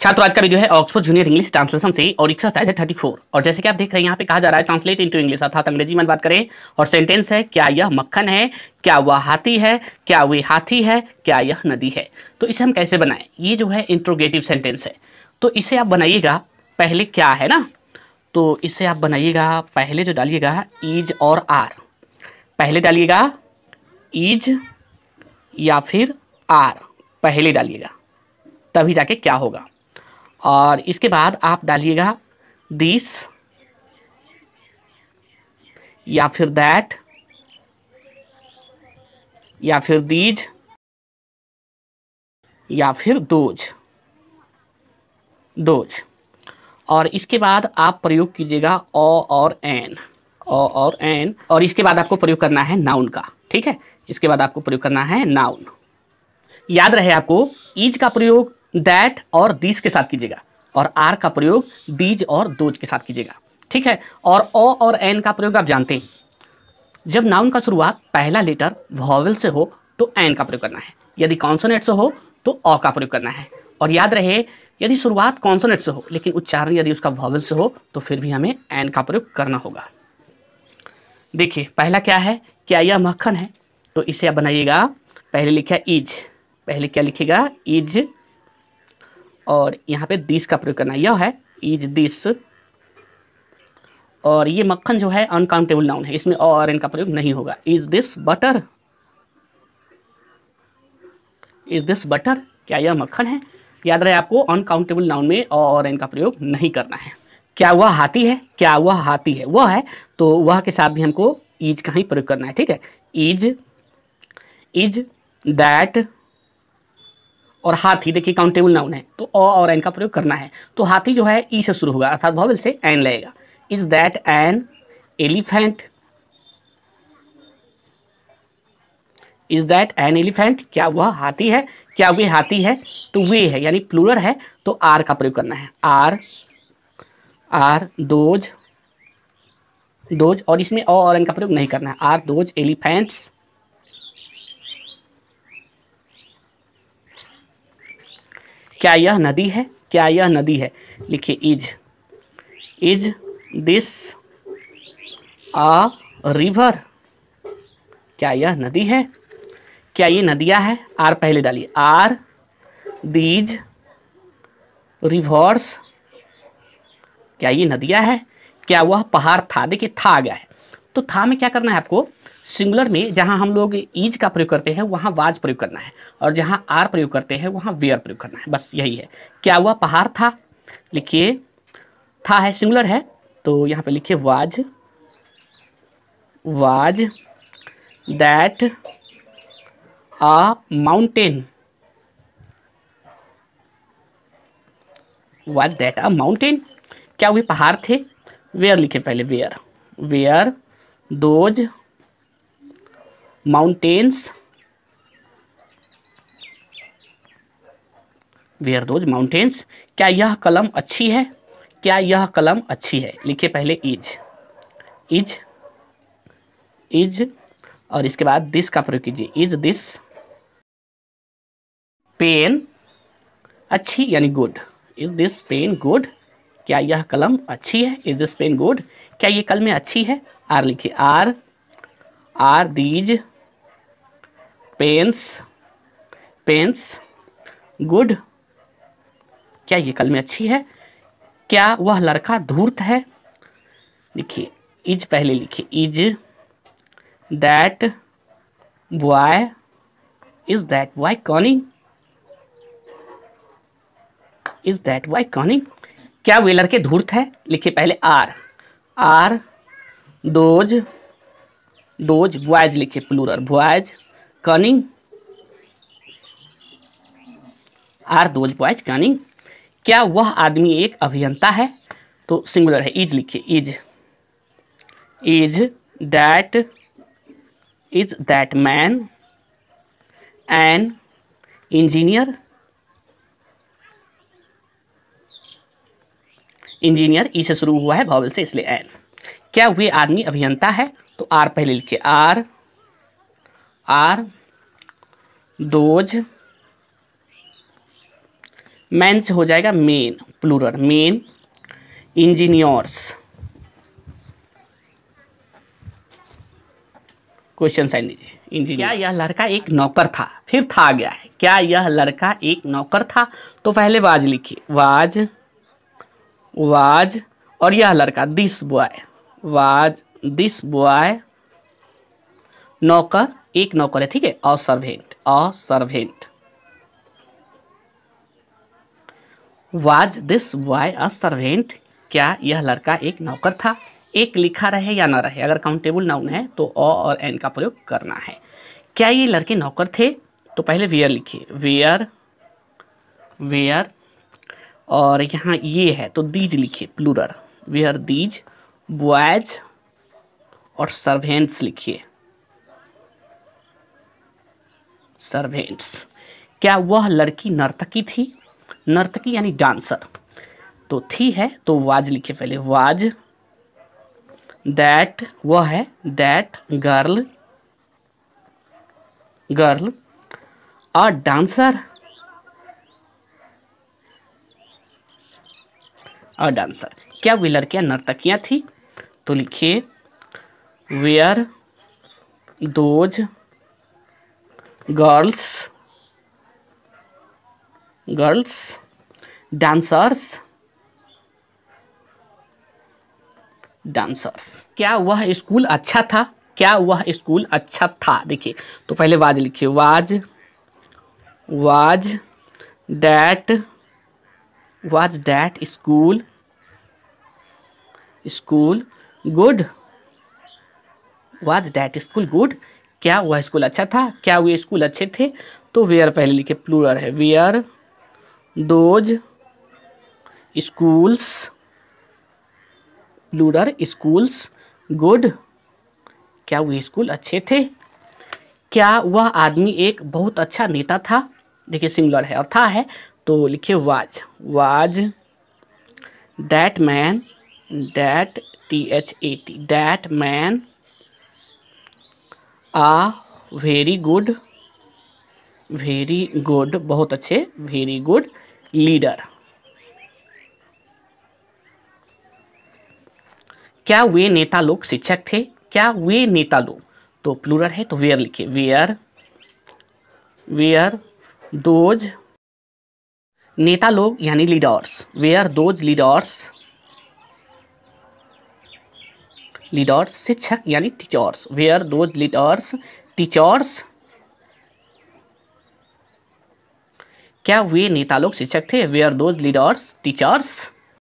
छात्र आज का वीडियो है ऑक्सफोर्ड जूनियर इंग्लिश ट्रांसलेशन से और एक्सरसाइज है थर्टी फोर और जैसे कि आप देख रहे हैं यहाँ पे कहा जा रहा है ट्रांसलेट इनटू इंग्लिश अर्थात अंग्रेजी में बात करें और सेंटेंस है क्या यह मक्खन है क्या वह हाथी है क्या वे हाथी है क्या यह नदी है तो इसे हम कैसे बनाएं ये जो है इंट्रोगेटिव सेंटेंस है तो इसे आप बनाइएगा पहले क्या है ना तो इसे आप बनाइएगा पहले जो डालिएगा इज और आर पहले डालिएगा इज या फिर आर पहले डालिएगा तभी जाके क्या होगा और इसके बाद आप डालिएगा दिस या फिर दैट या फिर दीज या फिर दोज दोज और इसके बाद आप प्रयोग कीजिएगा ओ और एन ओ और एन और इसके बाद आपको प्रयोग करना है नाउन का ठीक है इसके बाद आपको प्रयोग करना है नाउन याद रहे आपको ईज का प्रयोग दैट और दीज के साथ कीजिएगा और आर का प्रयोग दीज और दोज के साथ कीजिएगा ठीक है और ओ और एन का प्रयोग आप जानते हैं जब नाउन का शुरुआत पहला लेटर वॉवल से हो तो एन का प्रयोग करना है यदि कॉन्सोनेट से हो तो अ का प्रयोग करना है और याद रहे यदि शुरुआत कॉन्सोनेट से हो लेकिन उच्चारण यदि उसका वॉवल से हो तो फिर भी हमें एन का प्रयोग करना होगा देखिए पहला क्या है क्या यह मक्खन है तो इसे आप बनाइएगा पहले लिखा इज पहले क्या लिखेगा इज और यहाँ पे दिस का प्रयोग करना यह है इज दिस और ये मक्खन जो है अनकाउंटेबल नाउन है इसमें और इनका प्रयोग नहीं होगा is this butter is this butter क्या यह मक्खन है याद रहे आपको अनकाउंटेबल नाउन में और इनका प्रयोग नहीं करना है क्या वह हाथी है क्या वह हाथी है वह है तो वह के साथ भी हमको इज का ही प्रयोग करना है ठीक है इज इज दैट और हाथी देखिए काउंटेबल नाउन है तो अ और एन का प्रयोग करना है तो हाथी जो है ई e से शुरू होगा अर्थात भॉवल से एन लगेगा is that an elephant is that an elephant क्या वह हाथी है क्या वे हाथी है तो वे है यानी प्लूरल है तो आर का प्रयोग करना है आर आर दोज दोज और इसमें ओ और एन का प्रयोग नहीं करना है आर दोज एलिफेंट्स क्या यह नदी है क्या यह नदी है लिखिए is is this a river क्या यह नदी है क्या ये नदियां है आर पहले डालिए आर दीज रिवर्स क्या ये नदियां है क्या वह पहाड़ था देखिए था आ गया है तो था में क्या करना है आपको सिंगुलर में जहां हम लोग ईज का प्रयोग करते हैं वहां वाज प्रयोग करना है और जहां आर प्रयोग करते हैं वहां वेयर प्रयोग करना है बस यही है क्या हुआ पहाड़ था लिखिए था है सिंगुलर है तो यहां पे लिखिए was was that a mountain was that a mountain क्या हुए पहाड़ थे वेयर लिखे पहले were were those mountains were those mountains क्या यह कलम अच्छी है क्या यह कलम अच्छी है लिखिए पहले इज इज इज और इसके बाद दिस का प्रयोग कीजिए इज दिस पेन अच्छी यानी good is this pen good क्या यह कलम अच्छी है इज दिस पेन गुड क्या ये कलमें अच्छी है आर लिखिए are are these pens pens good क्या ये कल में अच्छी है क्या वह लड़का धूर्त है लिखिए इज पहले लिखिए is that boy is that boy cunning is that boy cunning क्या वे लड़के धूर्त है लिखिए पहले are are those those boys लिखिए plural boys cunning are those boys cunning क्या वह आदमी एक अभियंता है तो सिंगुलर है इज लिखिए is is that is that man an engineer engineer E से शुरू हुआ है भवल से इसलिए एन क्या वे आदमी अभियंता है तो आर पहले लिखिए आर दोज मैन से हो जाएगा men plural men engineers question sign दीजिए इंजीनियर क्या यह लड़का एक नौकर था फिर था गया है क्या यह लड़का एक नौकर था तो पहले वाज लिखिए वाज वाज और यह लड़का this boy was this boy नौकर एक नौकर है ठीक है a servant a servant was this boy a servant क्या यह लड़का एक नौकर था एक लिखा रहे या ना रहे अगर काउंटेबल नाउन है तो अ और एन का प्रयोग करना है क्या ये लड़के नौकर थे तो पहले वेयर लिखिए वेयर वेयर और यहाँ ये है तो दीज लिखिए प्लूरल वेयर दीज बॉयज और सर्वेंट्स लिखिए सर्वेंट्स क्या वह लड़की नर्तकी थी नर्तकी यानी डांसर तो थी है तो वाज लिखे पहले वाज दैट वह है that girl girl a dancer a dancer क्या वे लड़कियां नर्तकियां थी तो लिखिए were those girls girls dancers dancers क्या वह स्कूल अच्छा था क्या वह स्कूल अच्छा था देखिए तो पहले वाज लिखिए was was that was that school school good was that school good क्या वह स्कूल अच्छा था क्या वे स्कूल अच्छे थे तो वेयर पहले लिखे प्लूरल है were those schools plural schools good क्या वे स्कूल अच्छे थे क्या वह आदमी एक बहुत अच्छा नेता था देखिए सिमिलर है और था है तो लिखिए was was that man that T H A T that man a very good very good बहुत अच्छे वेरी गुड लीडर क्या वे नेता लोग शिक्षक थे क्या वे नेता लोग तो प्लूरल है तो वेयर लिखिए वेयर वेयर दोज नेता लोग यानी leaders were those leaders leaders शिक्षक यानी teachers were those leaders teachers क्या वे नेता लोग शिक्षक थे वेयर दोज लीडर्स टीचर्स